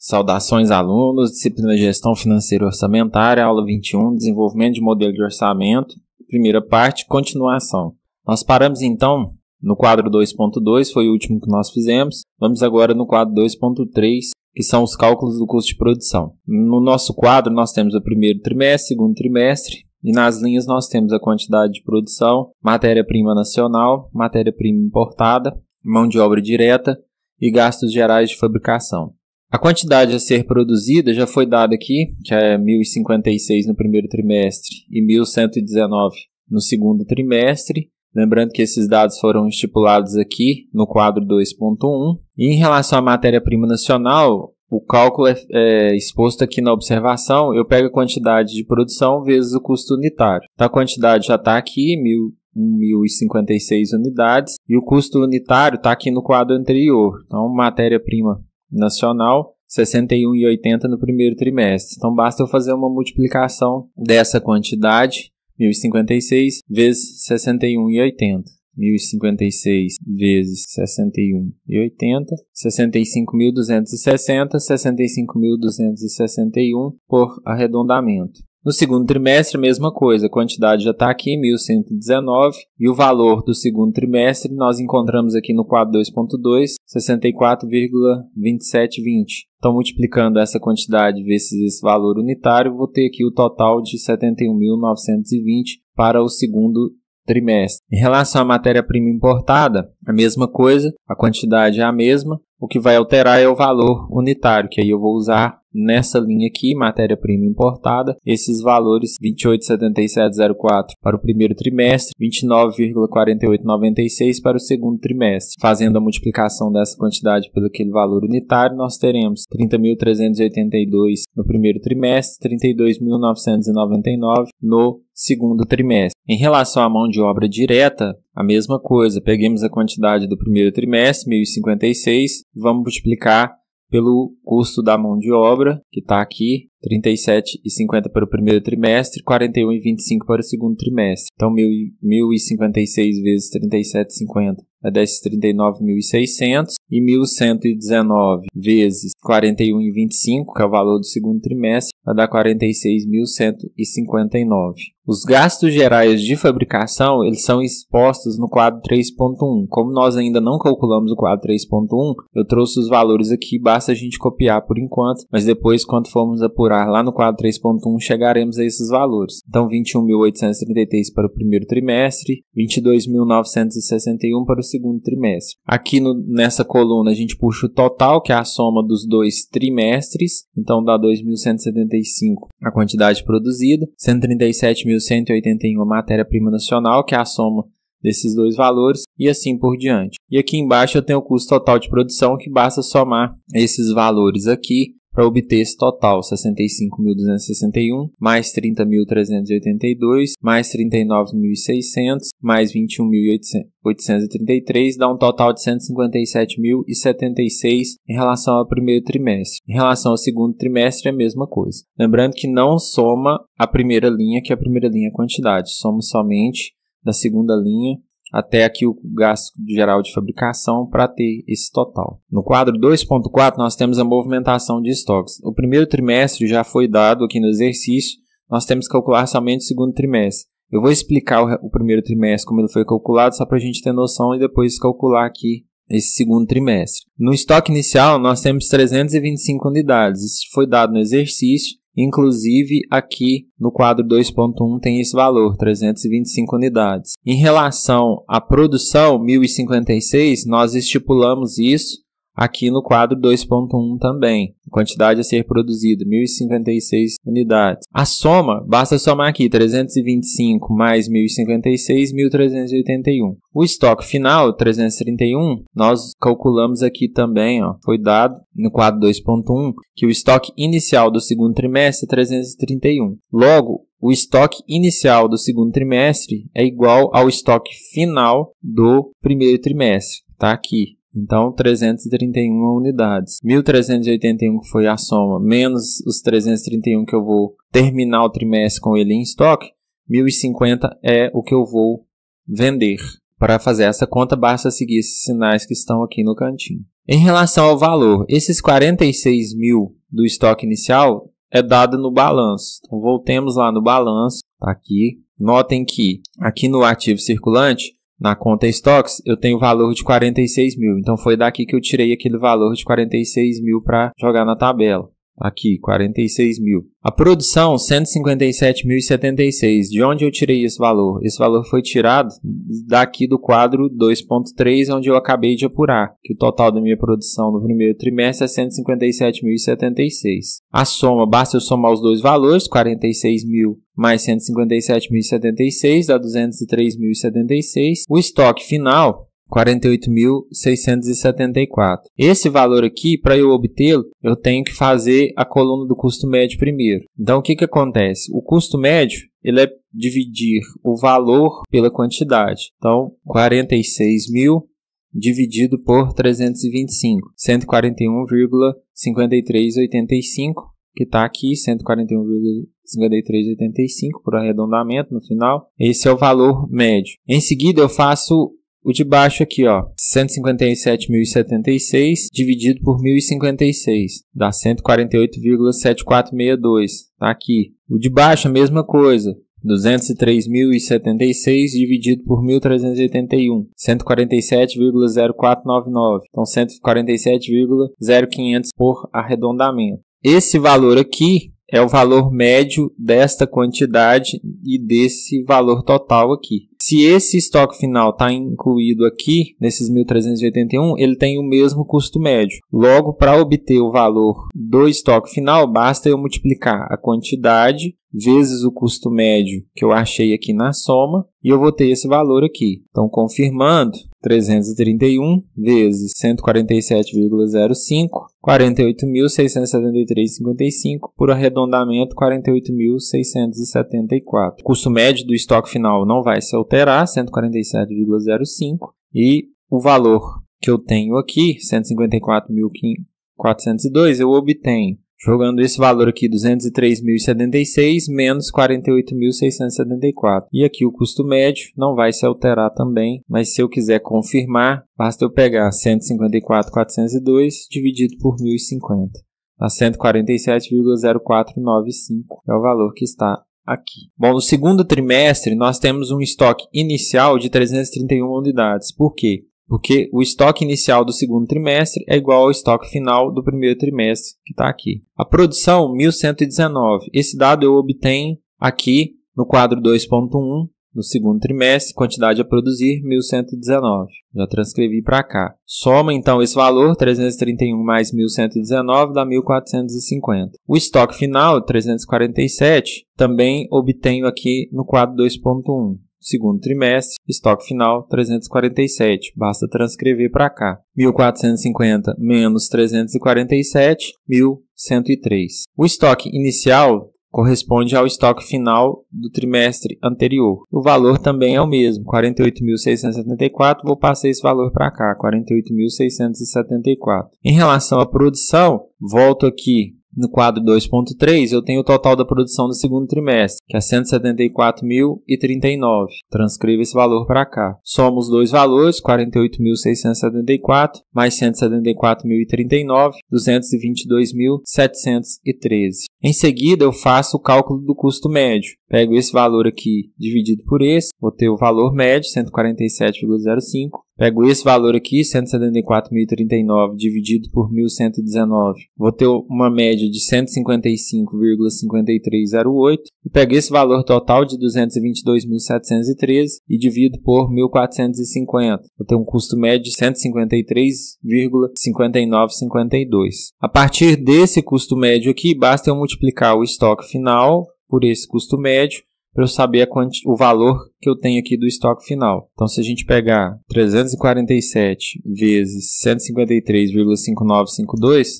Saudações, alunos, disciplina de Gestão Financeira e Orçamentária, aula 21, Desenvolvimento de Modelo de Orçamento, primeira parte, continuação. Nós paramos então no quadro 2.2, foi o último que nós fizemos, vamos agora no quadro 2.3, que são os cálculos do custo de produção. No nosso quadro, nós temos o primeiro trimestre, segundo trimestre, e nas linhas nós temos a quantidade de produção, matéria-prima nacional, matéria-prima importada, mão de obra direta e gastos gerais de fabricação. A quantidade a ser produzida já foi dada aqui, que é 1.056 no primeiro trimestre e 1.119 no segundo trimestre, Lembrando que esses dados foram estipulados aqui no quadro 2.1. E em relação à matéria-prima nacional, o cálculo é, é, exposto aqui na observação, eu pego a quantidade de produção vezes o custo unitário. Então, a quantidade já está aqui, 1.056 unidades, e o custo unitário está aqui no quadro anterior. Então, matéria-prima nacional, 61,80 no primeiro trimestre. Então, basta eu fazer uma multiplicação dessa quantidade 1056 vezes 61,80. 1056 vezes 61,80, 65.260, 65.261 por arredondamento. No segundo trimestre, a mesma coisa, a quantidade já está aqui, 1.119, e o valor do segundo trimestre nós encontramos aqui no quadro 2.2, 64,2720. Então, multiplicando essa quantidade vezes esse valor unitário, vou ter aqui o total de 71.920 para o segundo trimestre. Em relação à matéria-prima importada, a mesma coisa, a quantidade é a mesma, o que vai alterar é o valor unitário, que aí eu vou usar nessa linha aqui, matéria-prima importada, esses valores 28,7704 para o primeiro trimestre, 29,4896 para o segundo trimestre. Fazendo a multiplicação dessa quantidade pelo aquele valor unitário, nós teremos 30.382 no primeiro trimestre, 32.999 no segundo trimestre. Em relação à mão de obra direta, a mesma coisa, peguemos a quantidade do primeiro trimestre, 1056, vamos multiplicar pelo custo da mão de obra, que está aqui, 37,50 para o primeiro trimestre, 41,25 para o segundo trimestre. Então, 1.056 vezes 37,50 é 1039.600 e 1.119 vezes 41,25, que é o valor do segundo trimestre, vai dar 46.159. Os gastos gerais de fabricação, eles são expostos no quadro 3.1. Como nós ainda não calculamos o quadro 3.1, eu trouxe os valores aqui, basta a gente copiar por enquanto, mas depois quando formos apurar lá no quadro 3.1, chegaremos a esses valores. Então 21.833 para o primeiro trimestre, 22.961 para o segundo trimestre. Aqui no, nessa coluna a gente puxa o total, que é a soma dos dois dois trimestres, então dá 2.175 a quantidade produzida, 137.181 a matéria-prima nacional, que é a soma desses dois valores e assim por diante. E aqui embaixo eu tenho o custo total de produção que basta somar esses valores aqui para obter esse total, 65.261, mais 30.382, mais 39.600, mais 21.833, dá um total de 157.076 em relação ao primeiro trimestre. Em relação ao segundo trimestre, é a mesma coisa. Lembrando que não soma a primeira linha, que a primeira linha é quantidade, somos somente da segunda linha até aqui o gasto geral de fabricação para ter esse total. No quadro 2.4 nós temos a movimentação de estoques. O primeiro trimestre já foi dado aqui no exercício, nós temos que calcular somente o segundo trimestre. Eu vou explicar o, primeiro trimestre como ele foi calculado só para a gente ter noção e depois calcular aqui esse segundo trimestre. No estoque inicial nós temos 325 unidades, isso foi dado no exercício Inclusive, aqui no quadro 2.1 tem esse valor, 325 unidades. Em relação à produção 1056, nós estipulamos isso Aqui no quadro 2.1 também, quantidade a ser produzida, 1056 unidades. A soma, basta somar aqui 325 mais 1056, 1381. O estoque final, 331, nós calculamos aqui também, ó, foi dado no quadro 2.1 que o estoque inicial do segundo trimestre é 331. Logo, o estoque inicial do segundo trimestre é igual ao estoque final do primeiro trimestre, tá aqui. Então, 331 unidades. 1.381 foi a soma, menos os 331 que eu vou terminar o trimestre com ele em estoque, 1.050 é o que eu vou vender. Para fazer essa conta, basta seguir esses sinais que estão aqui no cantinho. Em relação ao valor, esses 46 mil do estoque inicial é dado no balanço. Então, voltemos lá no balanço, Está aqui. Notem que aqui no ativo circulante na conta estoques, eu tenho o valor de 46 mil. Então foi daqui que eu tirei aquele valor de 46 mil para jogar na tabela. Aqui, 46 mil. A produção, 157.076. De onde eu tirei esse valor? Esse valor foi tirado daqui do quadro 2.3, onde eu acabei de apurar, que o total da minha produção no primeiro trimestre é 157.076. A soma, basta eu somar os dois valores, 46 mil mais 157.076, dá 203.076. O estoque final, 48.674. Esse valor aqui, para eu obtê-lo, eu tenho que fazer a coluna do custo médio primeiro. Então, o que, que acontece? O custo médio ele é dividir o valor pela quantidade. Então, 46.000 dividido por 325, 141,5385 que está aqui, 141,5385 por arredondamento no final. Esse é o valor médio. Em seguida, eu faço o de baixo aqui, ó, 157.076 dividido por 1.056, dá 148,7462, tá aqui. O de baixo a mesma coisa, 203.076 dividido por 1.381, 147,0499. Então, 147,0500 por arredondamento. Esse valor aqui é o valor médio desta quantidade e desse valor total aqui. Se esse estoque final está incluído aqui, nesses 1.381, ele tem o mesmo custo médio. Logo, para obter o valor do estoque final, basta eu multiplicar a quantidade vezes o custo médio que eu achei aqui na soma, e eu vou ter esse valor aqui. Então, confirmando, 331 vezes 147,05, 48.673,55 por arredondamento 48.674. O custo médio do estoque final não vai se alterar, 147,05 e o valor que eu tenho aqui, 154.402, eu obtenho jogando esse valor aqui 203.076 menos 48.674. E aqui o custo médio não vai se alterar também, mas se eu quiser confirmar, basta eu pegar 154.402 dividido por 1.050. Dá 147,0495 é o valor que está aqui. Bom, no segundo trimestre nós temos um estoque inicial de 331 unidades. Por quê? porque o estoque inicial do segundo trimestre é igual ao estoque final do primeiro trimestre, que está aqui. A produção, 1.119. Esse dado eu obtenho aqui no quadro 2.1, no segundo trimestre, quantidade a produzir, 1.119. Já transcrevi para cá. Soma, então, esse valor, 331 mais 1.119, dá 1.450. O estoque final, 347, também obtenho aqui no quadro 2.1. Segundo trimestre, estoque final 347, basta transcrever para cá. 1450 menos 347, 1103. O estoque inicial corresponde ao estoque final do trimestre anterior. O valor também é o mesmo, 48.674, vou passar esse valor para cá, 48.674. Em relação à produção, volto aqui no quadro 2.3, eu tenho o total da produção do segundo trimestre, que é 174.039. Transcreva esse valor para cá. Somos dois valores, 48.674 mais 174.039, 222.713. Em seguida, eu faço o cálculo do custo médio. Pego esse valor aqui dividido por esse, vou ter o valor médio, 147,05 Pego esse valor aqui, 174.039 dividido por 1.119. Vou ter uma média de 155,5308 e pego esse valor total de 222.713 e divido por 1.450. Vou ter um custo médio de 153,5952. A partir desse custo médio aqui, basta eu multiplicar o estoque final por esse custo médio para eu saber o valor que eu tenho aqui do estoque final. Então, se a gente pegar 347 vezes 153,5952,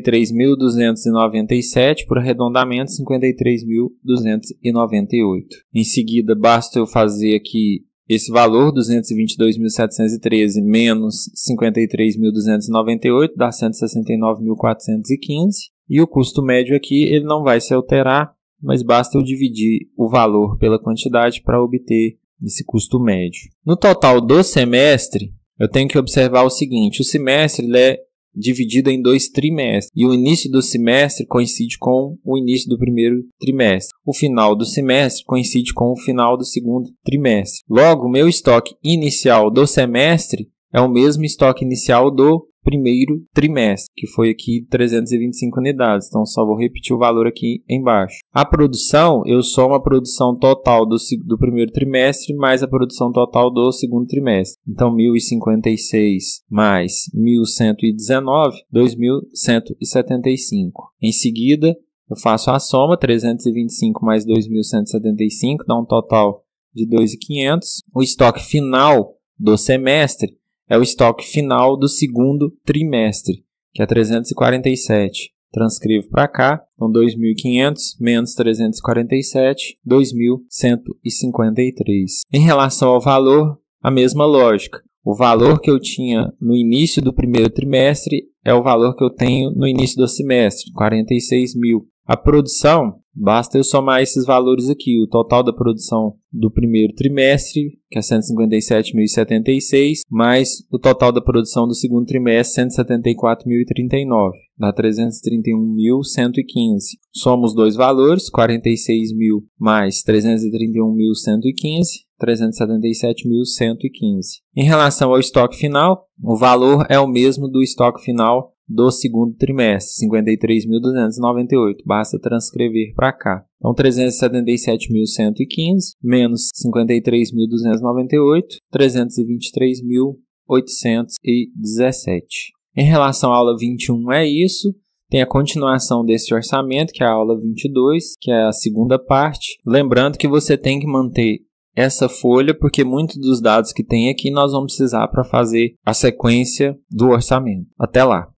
53.297 por arredondamento, 53.298. Em seguida, basta eu fazer aqui esse valor, 222.713 menos 53.298, dá 169.415. E o custo médio aqui ele não vai se alterar, mas basta eu dividir o valor pela quantidade para obter esse custo médio. No total do semestre, eu tenho que observar o seguinte: o semestre é dividido em dois trimestres, e o início do semestre coincide com o início do primeiro trimestre. O final do semestre coincide com o final do segundo trimestre. Logo, meu estoque inicial do semestre é o mesmo estoque inicial do primeiro trimestre, que foi aqui 325 unidades. Então, só vou repetir o valor aqui embaixo. A produção, eu somo a produção total do, do primeiro trimestre mais a produção total do segundo trimestre. Então, 1056 mais 1119, 2175. Em seguida, eu faço a soma, 325 mais 2175, dá um total de 2.500. O estoque final do semestre é o estoque final do segundo trimestre, que é 347. Transcrevo para cá, então 2.500 menos 347, 2.153. Em relação ao valor, a mesma lógica. O valor que eu tinha no início do primeiro trimestre é o valor que eu tenho no início do semestre, 46 mil. A produção, basta eu somar esses valores aqui, o total da produção do primeiro trimestre, que é 157.076, mais o total da produção do segundo trimestre, 174.039, dá 331.115. Somos dois valores, 46.000 mais 331.115, 377.115. Em relação ao estoque final, o valor é o mesmo do estoque final do segundo trimestre, 53.298. Basta transcrever para cá. Então, 377.115 menos 53.298, 323.817. Em relação à aula 21, é isso. Tem a continuação desse orçamento, que é a aula 22, que é a segunda parte. Lembrando que você tem que manter essa folha, porque muitos dos dados que tem aqui nós vamos precisar para fazer a sequência do orçamento. Até lá!